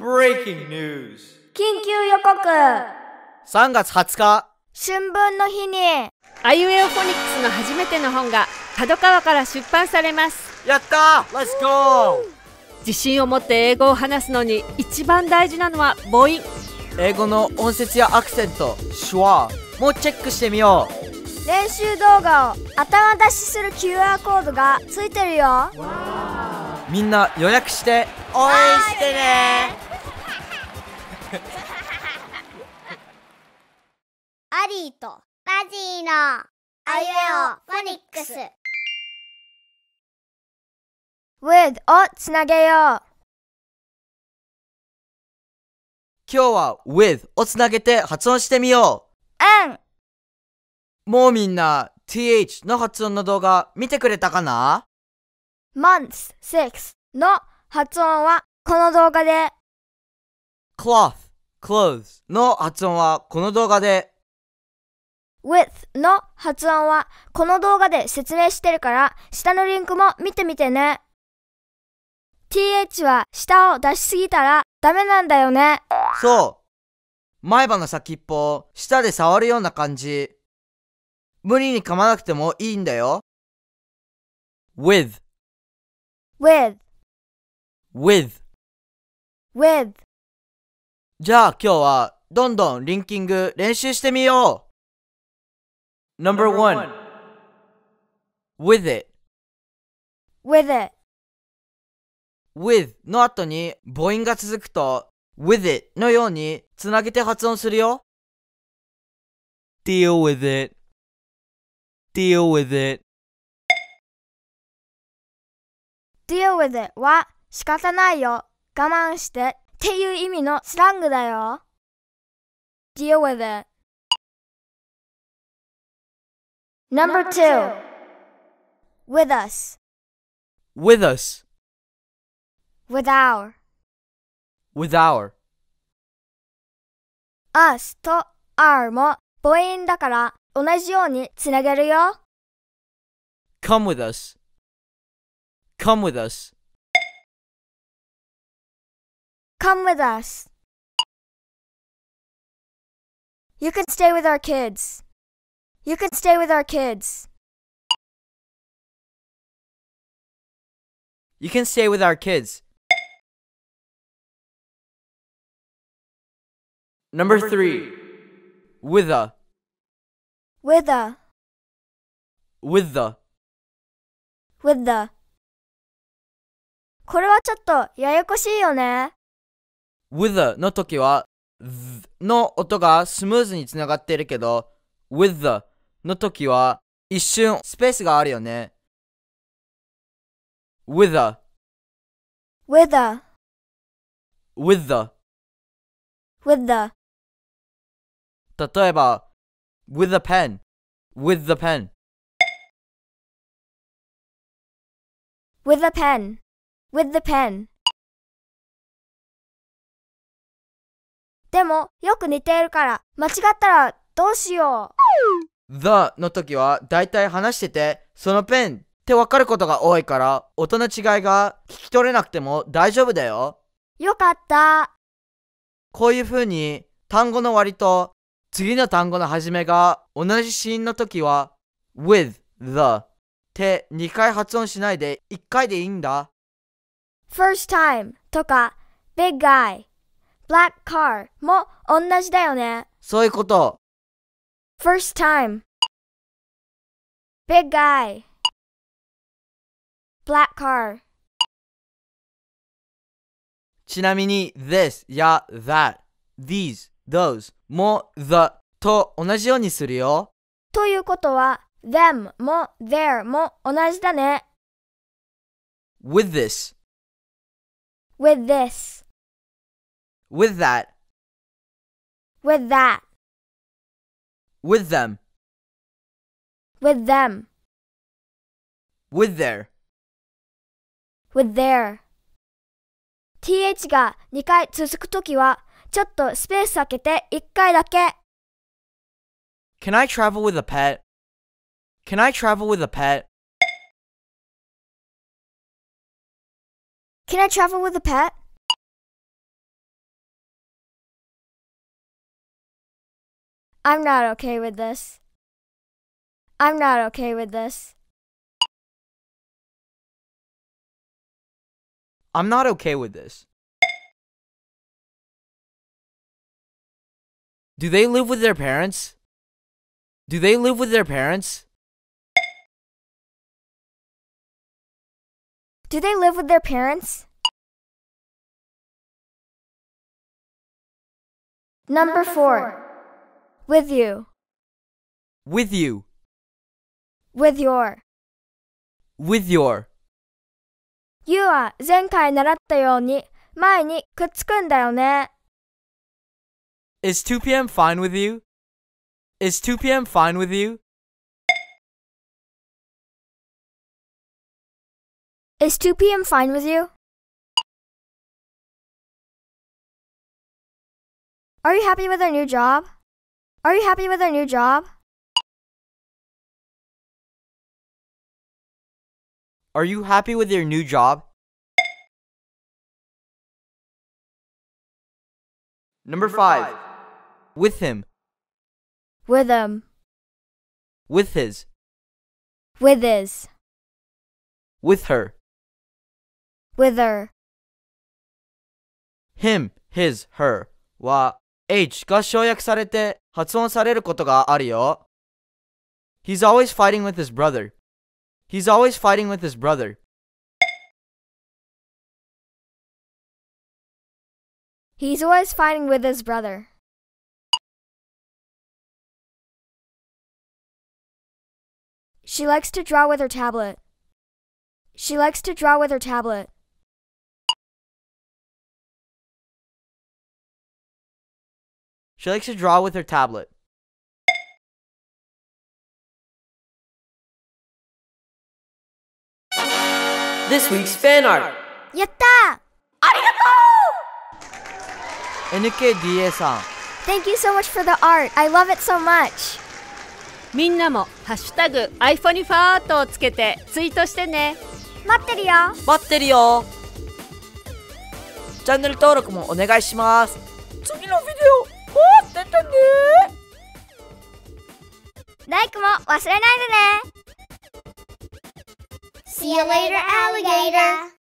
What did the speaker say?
Breaking news 緊急予告3月20日春分の日にアユェオフォニックスの初めての本が角川から出版されますやったー Let's go 自信を持って英語を話すのに一番大事なのは母音英語の音節やアクセント手話もチェックしてみよう練習動画を頭出しする QR コードがついてるよみんな予約して応援してねアリーとバジーのアイデオフォニックス With をつなげよう今日は with をつなげて発音してみよううんもうみんな th の発音の動画見てくれたかな ?month 6の発音はこの動画で cloth, clothes の発音はこの動画で with の発音はこの動画で説明してるから下のリンクも見てみてね th は下を出しすぎたらダメなんだよねそう前歯の先っぽを舌で触るような感じ無理に噛まなくてもいいんだよ with with with with じゃあ今日はどんどんリンキング練習してみよう n o 1 With it With it With の後に母音が続くと With it のようにつなげて発音するよ Deal with it Deal with it Deal with it は仕方ないよ我慢してっていう意味のスラングだよ。Deal with it. Number two. With us. With us. With our. With our. us と r も母音だから同じようにつなげるよ。Come with us. Come with us. Come with us. You can stay with our kids. You can stay with our kids. You can stay with our kids. Number three, with a. With a. With the. With the. これはちょっとややこしいよね。with の時は、の音がスムーズにつながっているけど、with の時は、一瞬スペースがあるよね。with with the with the with the 例えば、with a pen with the pen with a pen with the pen でもよく似ているから間違ったらどうしよう The の時はだいたい話しててそのペンってわかることが多いから音の違いが聞き取れなくても大丈夫だよよかったこういうふうに単語の割と次の単語の始めが同じシーンの時は with the って2回発音しないで1回でいいんだ first time とか big guy black car も同じだよね。そういうこと。first time big guy black car ちなみに this や that these those も the と同じようにするよ。ということは them も t h e r e も同じだね。with this with this With that. With that. With them. With them. With there. With their. th が2回続くときは、ちょっとスペース空けて1回だけ。Can I travel with a pet? Can I travel with a pet? Can I travel with a pet? I'm not okay with this. I'm not okay with this. I'm not okay with this. Do they live with their parents? Do they live with their parents? Do they live with their parents? Number four. With you. With you. With your. With your. You は前回習ったように前にくっつくんだよね。Is 2pm fine with you? Is 2pm fine with you? Is 2 p.m. fine with you? Are you happy with our new job? Are you happy with our new job? Are you happy with your new job? Number five. With him. With him. With his. With his. With her. With her. Him, his, her. Wa, H が省略されて発音されることがあるよ。He's always fighting with his brother. He's always fighting with his brother. He's always fighting with his brother. She likes to draw with her tablet. She likes to draw with her tablet. She likes to draw with her tablet. This week's fan art. やったありがとう !NKDA さん。Thank you so much for the art. I love it so much. みんなもハッシュタグ iPhone ファートをつけてツイートしてね。待ってるよ。待ってるよ。チャンネル登録もお願いします。次のビデオったね大工も忘れないでね See you later, alligator!